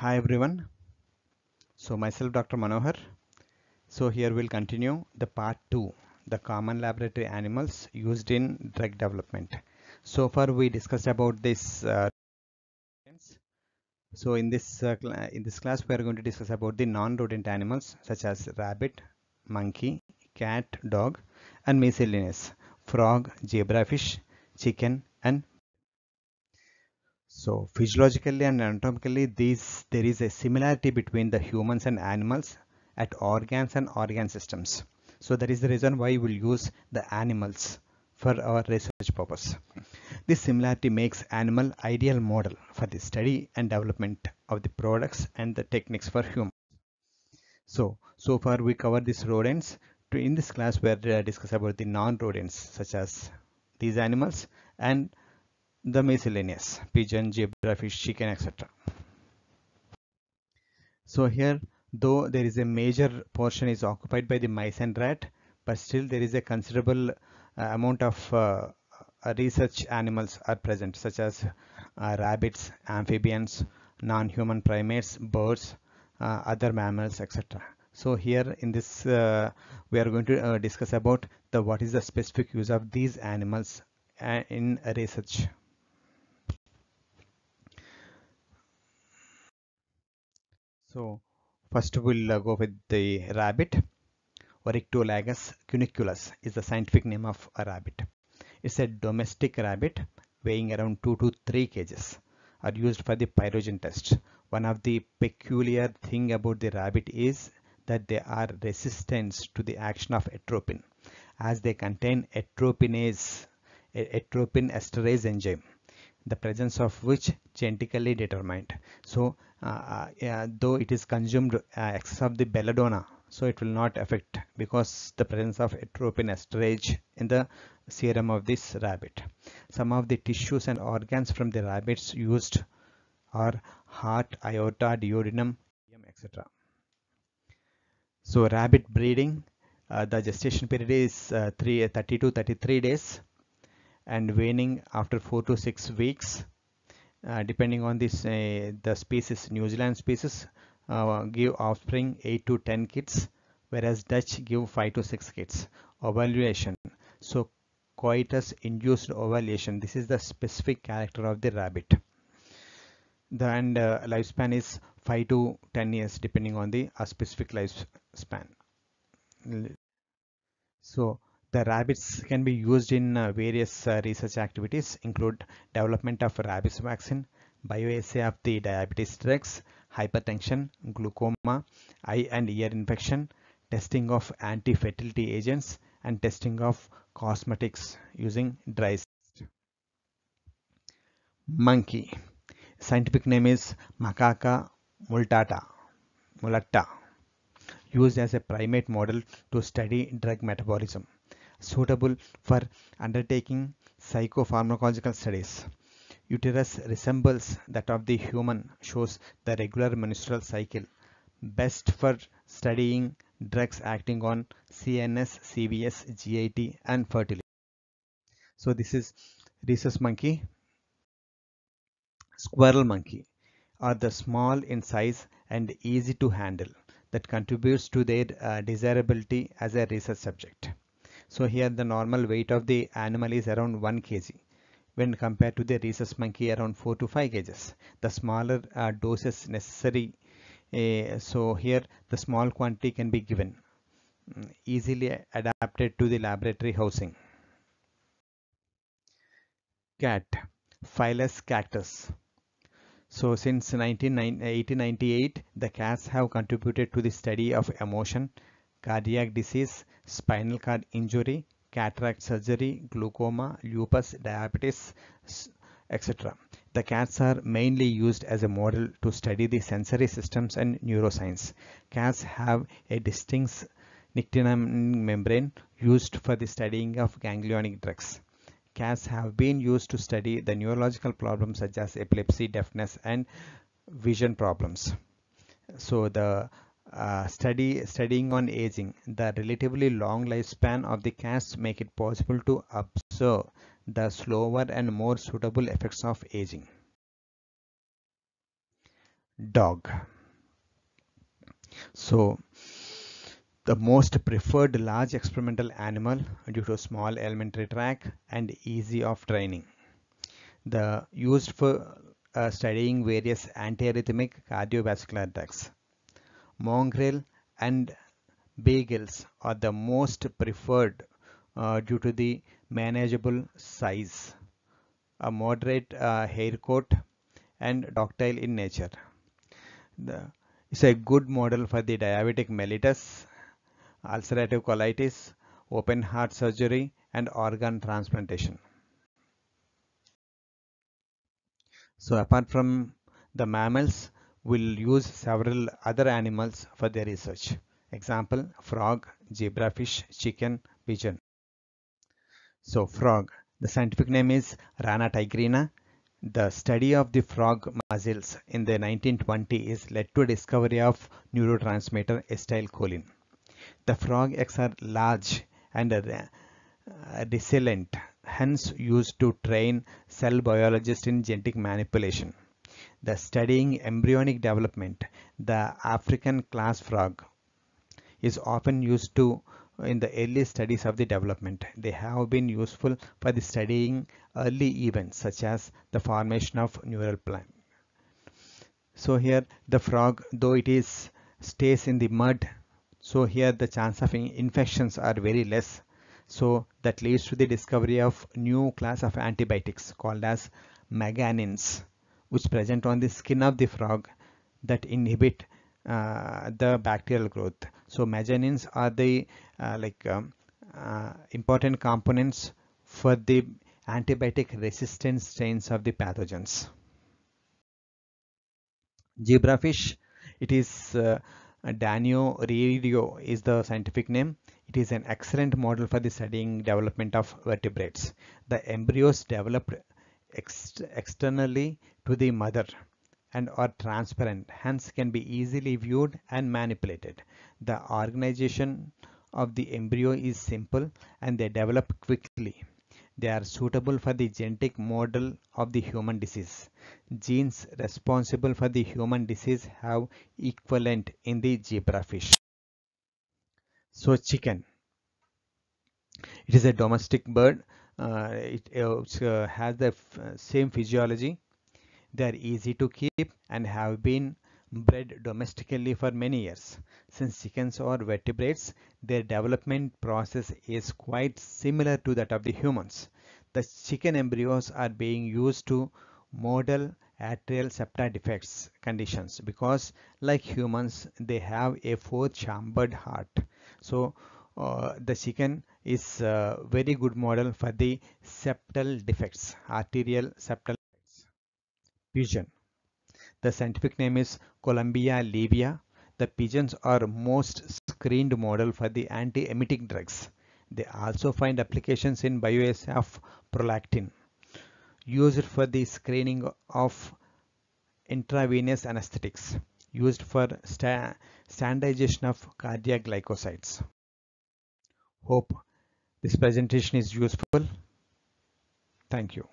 hi everyone so myself dr manohar so here we'll continue the part 2 the common laboratory animals used in drug development so far we discussed about this uh, so in this uh, uh, in this class we are going to discuss about the non-rodent animals such as rabbit monkey cat dog and miscellaneous frog zebrafish chicken and so physiologically and anatomically, these, there is a similarity between the humans and animals at organs and organ systems. So that is the reason why we'll use the animals for our research purpose. This similarity makes animal ideal model for the study and development of the products and the techniques for humans. So, so far we covered these rodents. In this class, we are uh, discuss about the non-rodents such as these animals and the miscellaneous pigeon fish, chicken etc so here though there is a major portion is occupied by the mice and rat but still there is a considerable uh, amount of uh, uh research animals are present such as uh, rabbits amphibians non-human primates birds uh, other mammals etc so here in this uh, we are going to discuss about the what is the specific use of these animals in research So first we'll uh, go with the rabbit. Oryctolagus cuniculus is the scientific name of a rabbit. It's a domestic rabbit weighing around 2 to 3 cages are used for the pyrogen test. One of the peculiar thing about the rabbit is that they are resistant to the action of atropine as they contain atropinase, atropine esterase enzyme the presence of which genetically determined. So uh, uh, though it is consumed uh, excess of the belladonna, so it will not affect because the presence of atropine esterase in the serum of this rabbit. Some of the tissues and organs from the rabbits used are heart, aorta, duodenum, etc. So rabbit breeding, uh, the gestation period is uh, 3, 30 to 33 days and waning after four to six weeks uh, depending on this uh, the species New Zealand species uh, give offspring 8 to 10 kids whereas Dutch give 5 to 6 kids ovulation so coitus induced ovulation this is the specific character of the rabbit the and uh, lifespan is 5 to 10 years depending on the uh, specific lifespan so the rabbits can be used in uh, various uh, research activities include development of rabies vaccine, bioassay of the diabetes drugs, hypertension, glaucoma, eye and ear infection, testing of anti-fertility agents and testing of cosmetics using dry Monkey. Scientific name is Macaca multata, mulatta, used as a primate model to study drug metabolism suitable for undertaking psychopharmacological studies. Uterus resembles that of the human, shows the regular menstrual cycle, best for studying drugs acting on CNS, CVS, GIT and fertility. So this is rhesus monkey, squirrel monkey are the small in size and easy to handle that contributes to their uh, desirability as a research subject. So here the normal weight of the animal is around 1 kg when compared to the rhesus monkey around 4 to 5 kg. The smaller uh, doses necessary uh, so here the small quantity can be given mm, easily adapted to the laboratory housing. Cat Phyllis cactus so since 1998, the cats have contributed to the study of emotion cardiac disease, spinal cord injury, cataract surgery, glaucoma, lupus, diabetes, etc. The cats are mainly used as a model to study the sensory systems and neuroscience. Cats have a distinct nictinum membrane used for the studying of ganglionic drugs. Cats have been used to study the neurological problems such as epilepsy, deafness, and vision problems. So the uh, study studying on aging the relatively long lifespan of the cats make it possible to observe the slower and more suitable effects of aging dog so the most preferred large experimental animal due to small elementary track and easy of training the used for uh, studying various antiarrhythmic cardiovascular attacks mongrel and bagels are the most preferred uh, due to the manageable size, a moderate uh, coat, and ductile in nature. The, it's a good model for the diabetic mellitus, ulcerative colitis, open heart surgery and organ transplantation. So apart from the mammals, will use several other animals for their research. Example, frog, zebrafish, chicken, pigeon. So frog, the scientific name is Rana tigrina. The study of the frog mussels in the 1920s led to discovery of neurotransmitter acetylcholine. The frog eggs are large and uh, resilient, hence used to train cell biologists in genetic manipulation the studying embryonic development, the African class frog is often used to in the early studies of the development. They have been useful for the studying early events such as the formation of neural plan So here the frog, though it is stays in the mud, so here the chance of infections are very less. So that leads to the discovery of new class of antibiotics called as meganins which present on the skin of the frog that inhibit uh, the bacterial growth. So mezzanines are the uh, like um, uh, important components for the antibiotic resistant strains of the pathogens. Zebrafish, it is uh, Danio is the scientific name. It is an excellent model for the studying development of vertebrates. The embryos developed ex externally to the mother and are transparent hence can be easily viewed and manipulated. The organization of the embryo is simple and they develop quickly. They are suitable for the genetic model of the human disease. Genes responsible for the human disease have equivalent in the zebrafish. So chicken. It is a domestic bird uh, it, uh, uh, has the same physiology they are easy to keep and have been bred domestically for many years. Since chickens are vertebrates, their development process is quite similar to that of the humans. The chicken embryos are being used to model atrial septal defects conditions because like humans, they have a four chambered heart. So uh, the chicken is a uh, very good model for the septal defects, arterial septal defects. Pigeon. The scientific name is Columbia livia. The pigeons are most screened model for the anti-emetic drugs. They also find applications in bioassay of prolactin. Used for the screening of intravenous anesthetics. Used for sta standardization of cardiac glycosides. Hope this presentation is useful. Thank you.